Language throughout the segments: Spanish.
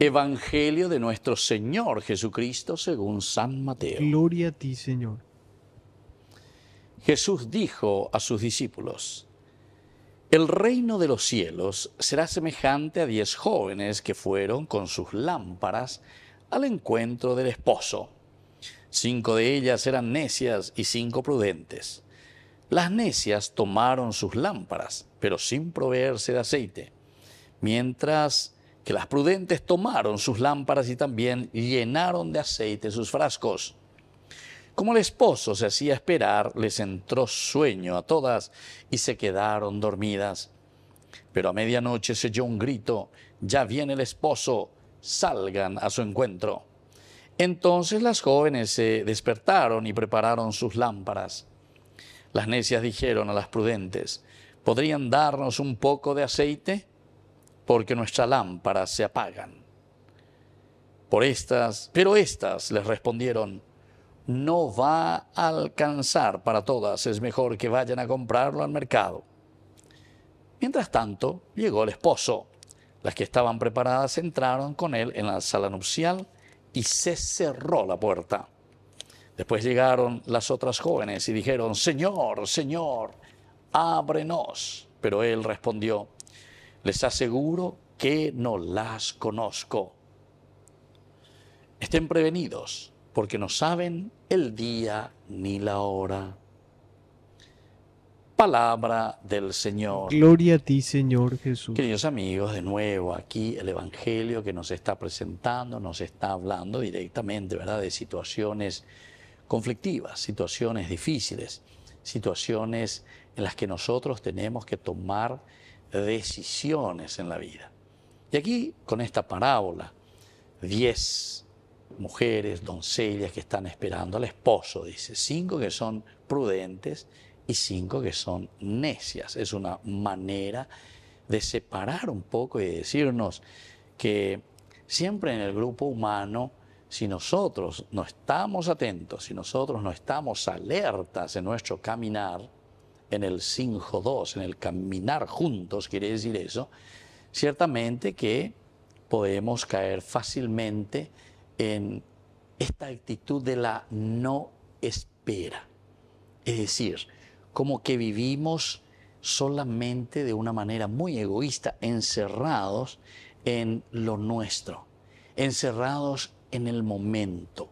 Evangelio de nuestro Señor Jesucristo según San Mateo. Gloria a ti, Señor. Jesús dijo a sus discípulos, el reino de los cielos será semejante a diez jóvenes que fueron con sus lámparas al encuentro del esposo. Cinco de ellas eran necias y cinco prudentes. Las necias tomaron sus lámparas, pero sin proveerse de aceite, mientras que las prudentes tomaron sus lámparas y también llenaron de aceite sus frascos. Como el esposo se hacía esperar, les entró sueño a todas y se quedaron dormidas. Pero a medianoche se oyó un grito, ya viene el esposo, salgan a su encuentro. Entonces las jóvenes se despertaron y prepararon sus lámparas. Las necias dijeron a las prudentes, ¿podrían darnos un poco de aceite? porque nuestras lámparas se apagan. Por estas, pero estas les respondieron, no va a alcanzar para todas, es mejor que vayan a comprarlo al mercado. Mientras tanto, llegó el esposo. Las que estaban preparadas entraron con él en la sala nupcial y se cerró la puerta. Después llegaron las otras jóvenes y dijeron, Señor, Señor, ábrenos. Pero él respondió, les aseguro que no las conozco. Estén prevenidos, porque no saben el día ni la hora. Palabra del Señor. Gloria a ti, Señor Jesús. Queridos amigos, de nuevo aquí el Evangelio que nos está presentando, nos está hablando directamente, ¿verdad?, de situaciones conflictivas, situaciones difíciles, situaciones en las que nosotros tenemos que tomar decisiones en la vida. Y aquí, con esta parábola, diez mujeres, doncellas que están esperando al esposo, dice, cinco que son prudentes y cinco que son necias. Es una manera de separar un poco y decirnos que siempre en el grupo humano, si nosotros no estamos atentos, si nosotros no estamos alertas en nuestro caminar, en el 2 en el caminar juntos, quiere decir eso, ciertamente que podemos caer fácilmente en esta actitud de la no espera. Es decir, como que vivimos solamente de una manera muy egoísta, encerrados en lo nuestro, encerrados en el momento,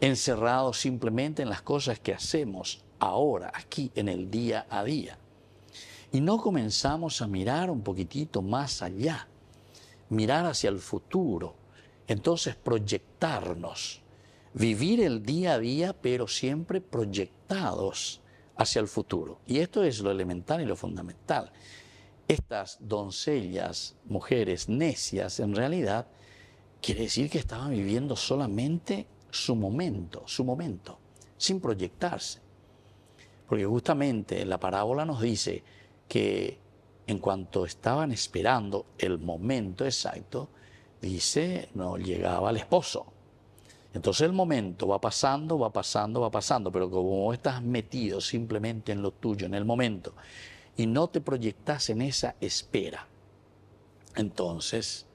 encerrados simplemente en las cosas que hacemos ahora, aquí, en el día a día. Y no comenzamos a mirar un poquitito más allá, mirar hacia el futuro, entonces proyectarnos, vivir el día a día, pero siempre proyectados hacia el futuro. Y esto es lo elemental y lo fundamental. Estas doncellas, mujeres necias, en realidad, quiere decir que estaban viviendo solamente su momento, su momento, sin proyectarse. Porque justamente la parábola nos dice que en cuanto estaban esperando el momento exacto, dice, no llegaba el esposo. Entonces el momento va pasando, va pasando, va pasando, pero como estás metido simplemente en lo tuyo, en el momento, y no te proyectas en esa espera, entonces,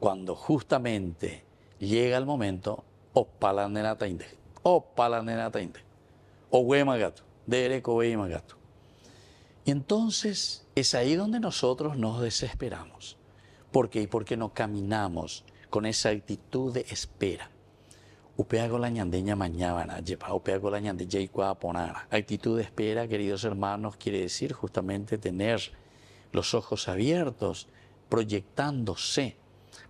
cuando justamente llega el momento, opa la nena o opa la nena o gato de y Magato. Y entonces es ahí donde nosotros nos desesperamos. ¿Por qué? Porque no caminamos con esa actitud de espera. Upeago la ñandeña mañana, upeago la Actitud de espera, queridos hermanos, quiere decir justamente tener los ojos abiertos, proyectándose,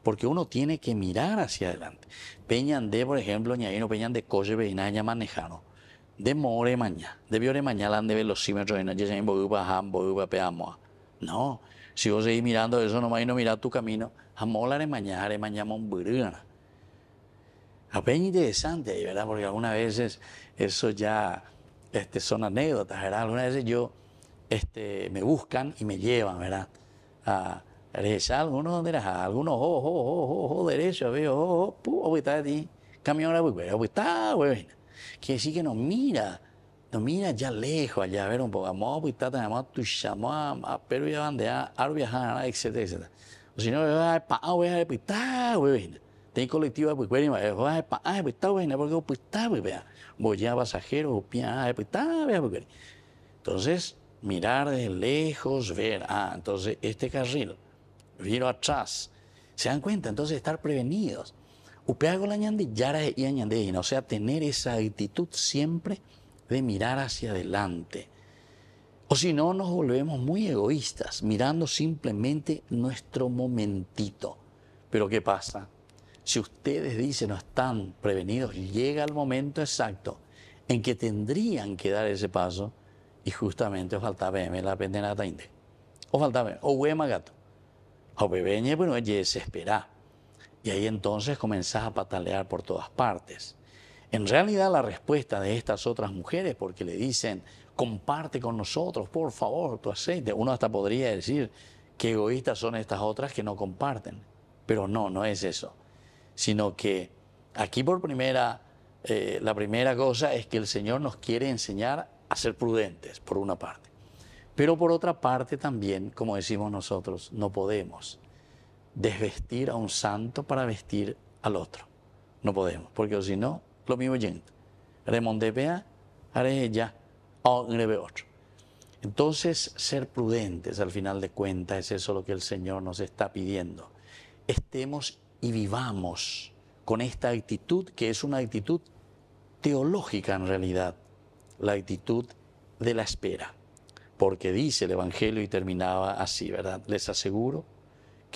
porque uno tiene que mirar hacia adelante. Peñan por ejemplo, ñaino peñan de coche, veinaña manejano. Demo ore mañana. Debió ore mañana han de ver los peamoa No. Si vos seguís mirando eso, nomás y no mirás tu camino. Amola de mañana, are mañana a Apenas interesante, ¿verdad? Porque algunas veces eso ya este, son anécdotas, ¿verdad? Algunas veces yo este, me buscan y me llevan, ¿verdad? A regresar algunos donde era, algunos, ojo, ojo, ojo, derecho, veo, oh, oh, oh, oh pu, pues ojo, está de ti, camión, ojo, pues, pues está, güey. Quiere decir que no mira, nos mira ya lejos, allá, a ver un poco, amor, puitata, amor, tu chamá, a ya y a bandear, arbiajana, etcétera, etcétera. O si no, voy a pa, voy a puitá, voy a tengo colectivo pues, güey, voy a pa, voy a voy a porque puitá, voy a voy a pasajeros, pia, puitá, voy a güey. Entonces, mirar de lejos, ver, ah, entonces este carril, viro atrás. ¿Se dan cuenta? Entonces, estar prevenidos o sea, tener esa actitud siempre de mirar hacia adelante. O si no, nos volvemos muy egoístas, mirando simplemente nuestro momentito. Pero ¿qué pasa? Si ustedes dicen no están prevenidos, llega el momento exacto en que tendrían que dar ese paso y justamente os faltaba la pendena o Os faltaba, o huema gato. O pero bueno, se espera. Y ahí entonces comenzás a patalear por todas partes. En realidad la respuesta de estas otras mujeres, porque le dicen, comparte con nosotros, por favor, tu aceite, uno hasta podría decir, qué egoístas son estas otras que no comparten. Pero no, no es eso. Sino que aquí por primera, eh, la primera cosa es que el Señor nos quiere enseñar a ser prudentes, por una parte. Pero por otra parte también, como decimos nosotros, no podemos desvestir a un santo para vestir al otro. No podemos, porque si no, lo mismo gente. vea, haré ella, o greve otro. Entonces, ser prudentes al final de cuentas es eso lo que el Señor nos está pidiendo. Estemos y vivamos con esta actitud que es una actitud teológica en realidad, la actitud de la espera. Porque dice el Evangelio y terminaba así, ¿verdad? Les aseguro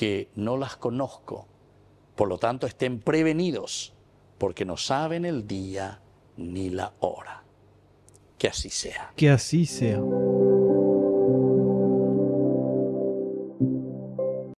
que no las conozco. Por lo tanto, estén prevenidos, porque no saben el día ni la hora. Que así sea. Que así sea.